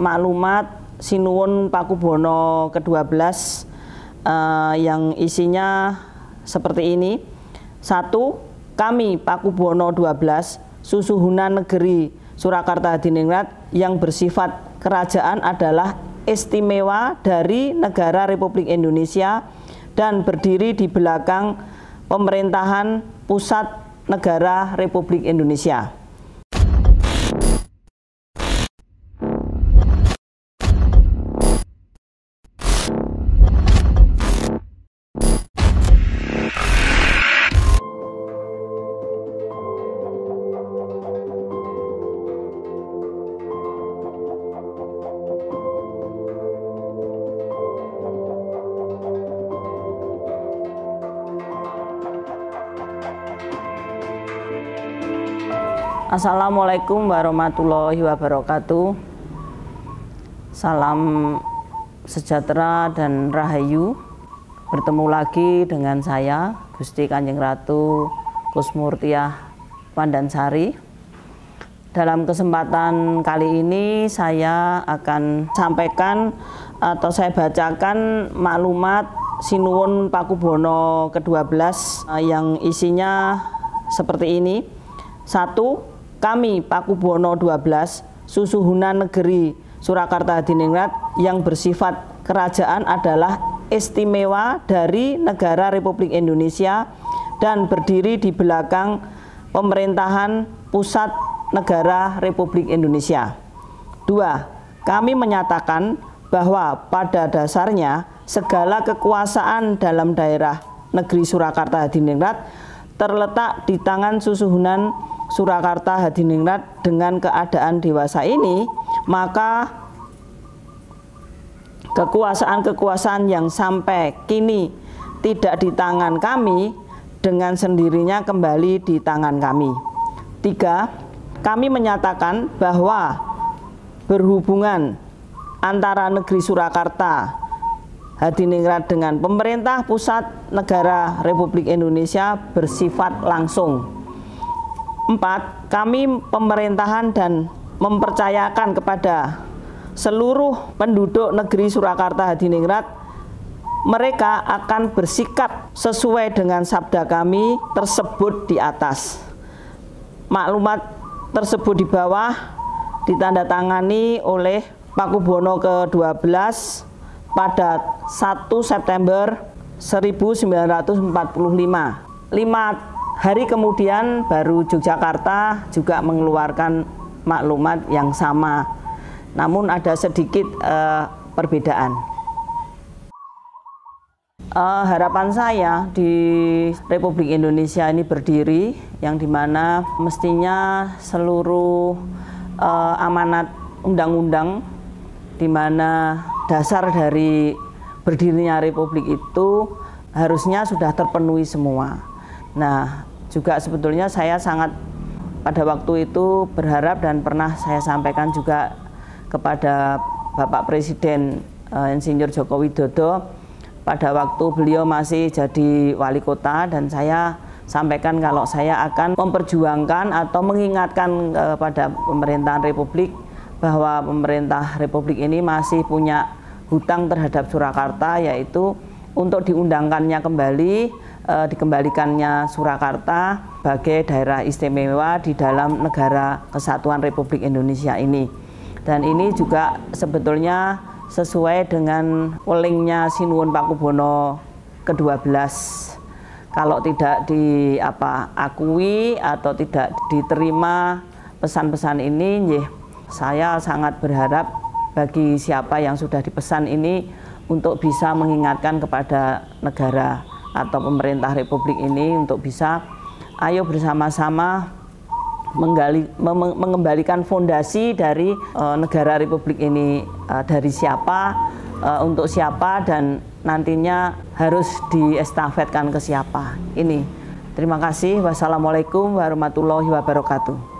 maklumat Sinuwun Pakubono ke-12 uh, eh, yang isinya seperti ini. Satu, kami Pakubono 12 Susuhunan Negeri Surakarta diningrat yang bersifat kerajaan adalah istimewa dari negara Republik Indonesia dan berdiri di belakang pemerintahan pusat negara Republik Indonesia. Assalamualaikum warahmatullahi wabarakatuh. Salam sejahtera dan rahayu. Bertemu lagi dengan saya Gusti Kanjeng Ratu Kusmurtiah Pandansari. Dalam kesempatan kali ini saya akan sampaikan atau saya bacakan maklumat Sinuwun Pakubono ke-12 yang isinya seperti ini. Satu, kami Paku Buwono 12 Susuhunan Negeri Surakarta Diningrat yang bersifat kerajaan adalah istimewa dari negara Republik Indonesia dan berdiri di belakang pemerintahan pusat negara Republik Indonesia. 2. Kami menyatakan bahwa pada dasarnya segala kekuasaan dalam daerah negeri Surakarta Diningrat terletak di tangan susuhunan Surakarta Hadiningrat dengan keadaan dewasa ini, maka kekuasaan-kekuasaan yang sampai kini tidak di tangan kami dengan sendirinya kembali di tangan kami. Tiga, kami menyatakan bahwa berhubungan antara negeri Surakarta Hadiningrat dengan pemerintah pusat negara Republik Indonesia bersifat langsung Empat, Kami pemerintahan dan mempercayakan kepada seluruh penduduk negeri Surakarta Hadiningrat mereka akan bersikap sesuai dengan sabda kami tersebut di atas. Maklumat tersebut di bawah ditandatangani oleh Pakubuwono ke-12 pada 1 September 1945. Lima. Hari kemudian baru Yogyakarta juga mengeluarkan maklumat yang sama. Namun ada sedikit uh, perbedaan. Uh, harapan saya di Republik Indonesia ini berdiri, yang dimana mestinya seluruh uh, amanat undang-undang, di mana dasar dari berdirinya Republik itu harusnya sudah terpenuhi semua Nah, juga sebetulnya saya sangat pada waktu itu berharap dan pernah saya sampaikan juga kepada Bapak Presiden uh, Insinyur Joko Widodo pada waktu beliau masih jadi wali kota dan saya sampaikan kalau saya akan memperjuangkan atau mengingatkan kepada eh, pemerintahan Republik bahwa pemerintah Republik ini masih punya hutang terhadap Surakarta yaitu untuk diundangkannya kembali uh, dikembalikannya Surakarta sebagai daerah istimewa di dalam negara kesatuan Republik Indonesia ini. Dan ini juga sebetulnya sesuai dengan polingnya Sinuun Pakubono ke-12 kalau tidak di apa akui atau tidak diterima pesan-pesan ini ye, saya sangat berharap bagi siapa yang sudah dipesan ini untuk bisa mengingatkan kepada negara atau pemerintah Republik ini untuk bisa ayo bersama-sama menggali, mengembalikan fondasi dari uh, negara Republik ini uh, dari siapa, uh, untuk siapa dan nantinya harus diestafetkan ke siapa. Ini. Terima kasih. Wassalamualaikum warahmatullahi wabarakatuh.